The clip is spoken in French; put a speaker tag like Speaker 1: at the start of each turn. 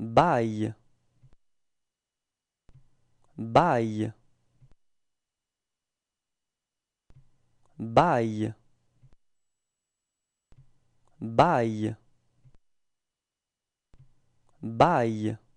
Speaker 1: Bail bail bail bail bail